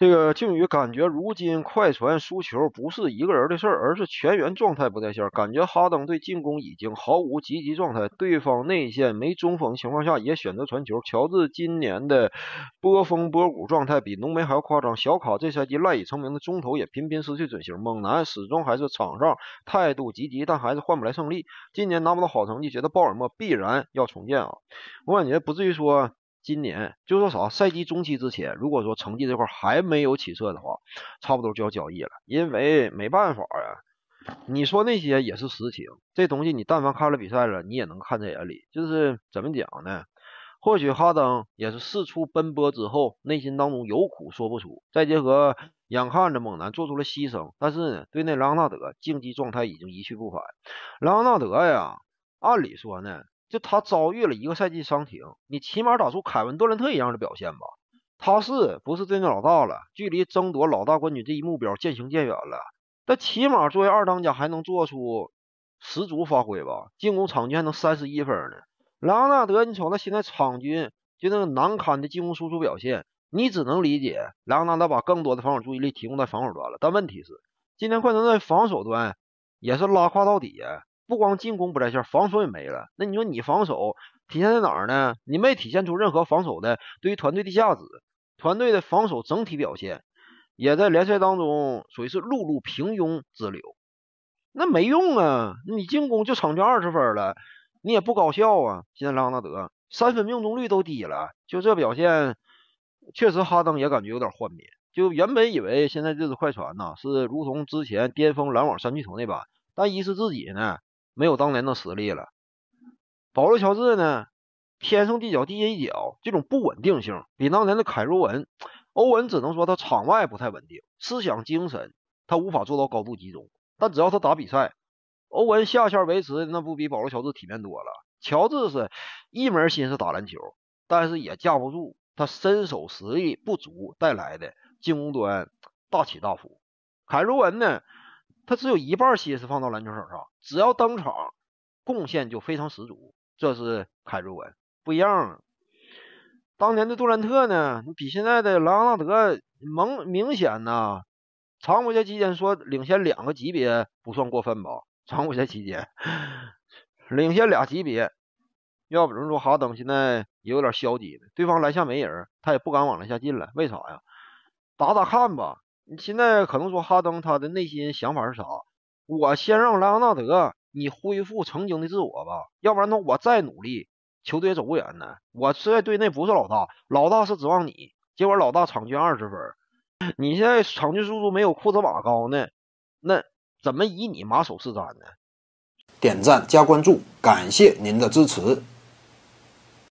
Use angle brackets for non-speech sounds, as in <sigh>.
这个靖宇感觉，如今快船输球不是一个人的事儿，而是全员状态不在线。感觉哈登对进攻已经毫无积极状态，对方内线没中锋情况下也选择传球。乔治今年的波峰波谷状态比浓眉还要夸张。小卡这赛季赖以成名的中投也频频失去准星。猛男始终还是场上态度积极，但还是换不来胜利。今年拿不到好成绩，觉得鲍尔默必然要重建啊！我感觉不至于说。今年就说啥赛季中期之前，如果说成绩这块还没有起色的话，差不多就要交易了，因为没办法呀。你说那些也是实情，这东西你但凡看了比赛了，你也能看在眼里。就是怎么讲呢？或许哈登也是四处奔波之后，内心当中有苦说不出。再结合眼看着猛男做出了牺牲，但是呢，对内昂纳德竞技状态已经一去不返。莱昂纳德呀，按理说呢。就他遭遇了一个赛季伤停，你起码打出凯文杜兰特一样的表现吧？他是不是真正老大了？距离争夺老大冠军这一目标渐行渐远了。但起码作为二当家，还能做出十足发挥吧？进攻场均还能三十一分呢。莱昂纳德，你瞅他现在场均就那个难堪的进攻输出表现，你只能理解莱昂纳德把更多的防守注意力提供在防守端了。但问题是，今天快船在防守端也是拉胯到底呀。不光进攻不在线，防守也没了。那你说你防守体现在哪儿呢？你没体现出任何防守的对于团队的价值，团队的防守整体表现也在联赛当中属于是碌碌平庸之流。那没用啊！你进攻就场均二十分了，你也不高效啊！现在拉纳德三分命中率都低了，就这表现，确实哈登也感觉有点幻灭。就原本以为现在这支快船呢是如同之前巅峰篮网三巨头那般，但一是自己呢。没有当年的实力了。保罗·乔治呢？天上一脚，地下一脚，这种不稳定性比当年的凯若文、欧文只能说他场外不太稳定，思想精神他无法做到高度集中。但只要他打比赛，欧文下线维持的那不比保罗·乔治体面多了。乔治是一门心思打篮球，但是也架不住他身手实力不足带来的进攻端大起大伏。凯若文呢？他只有一半心思放到篮球上，只要登场，贡献就非常十足，这是凯文不一样。当年的杜兰特呢，比现在的莱昂纳德蒙，明显呐。常规赛期间说领先两个级别不算过分吧？常规赛期间 <laughs> 领先俩级别。要不就说哈登现在也有点消极了，对方篮下没人，他也不敢往篮下进了，为啥呀？打打看吧。你现在可能说哈登他的内心想法是啥？我先让莱昂纳德你恢复曾经的自我吧，要不然那我再努力，球队也走不远呢。我在队内不是老大，老大是指望你。结果老大场均二十分，<coughs> 你现在场均数出没有库兹马高呢，那怎么以你马首是瞻呢？点赞加关注，感谢您的支持。